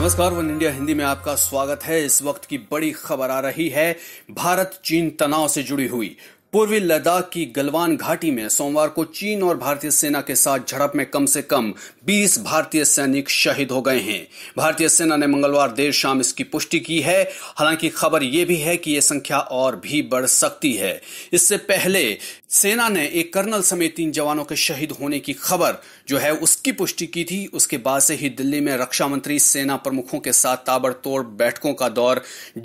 नमस्कार one India Hindi में आपका स्वागत है इस वक्त की बड़ी खबर आ रही है भारत चीन तनाव से जुड़ी हुई पूर्वी लद्दाख की गलवान घाटी में सोमवार को चीन और भारतीय सेना के साथ झड़प में कम से कम 20 भारतीय सैनिक शहीद हो गए हैं भारतीय सेना ने मंगलवार देर शाम इसकी पुष्टि की है हालांकि खबर यह भी है कि यह संख्या और भी बढ़ सकती है इससे पहले सेना ने एक कर्नल समेत तीन जवानों के शहीद होने की खबर जो है उसकी पुष्टि की थी उसके बाद से ही दिल्ली में रक्षा मंत्री सेना प्रमुखों के साथ ताबड़तोड़ बैठकों का दौर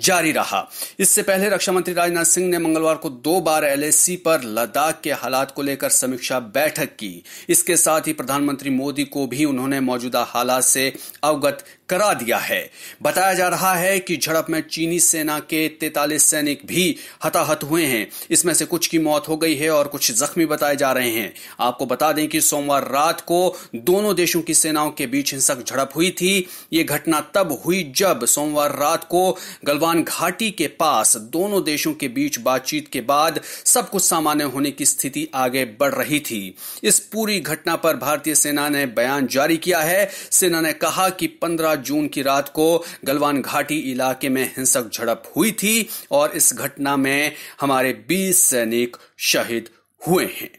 जारी रहा इससे पहले रक्षा मंत्री राजनाथ सिंह ने मंगलवार को दो बार एलएसी पर लद्दाख के हालात को लेकर समीक्षा बैठक की इसके साथ ही प्रधानमंत्री मोदी को भी उन्होंने मौजूदा हालात से अवगत करा दिया है बताया जा रहा है कि झड़प में चीनी सेना के तैतालीस सैनिक भी हताहत हुए हैं इसमें से कुछ की मौत हो गई है और कुछ जख्मी बताए जा रहे हैं आपको बता दें कि सोमवार रात को दोनों देशों की सेनाओं के बीच हिंसक झड़प हुई थी ये घटना तब हुई जब सोमवार रात को गलवान घाटी के पास दोनों देशों के बीच बातचीत के बाद सब कुछ सामान्य होने की स्थिति आगे बढ़ रही थी इस पूरी घटना पर भारतीय सेना ने बयान जारी किया है सेना ने कहा कि पंद्रह जून की रात को गलवान घाटी इलाके में हिंसक झड़प हुई थी और इस घटना में हमारे 20 सैनिक शहीद हुए हैं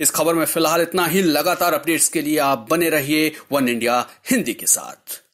इस खबर में फिलहाल इतना ही लगातार अपडेट्स के लिए आप बने रहिए वन इंडिया हिंदी के साथ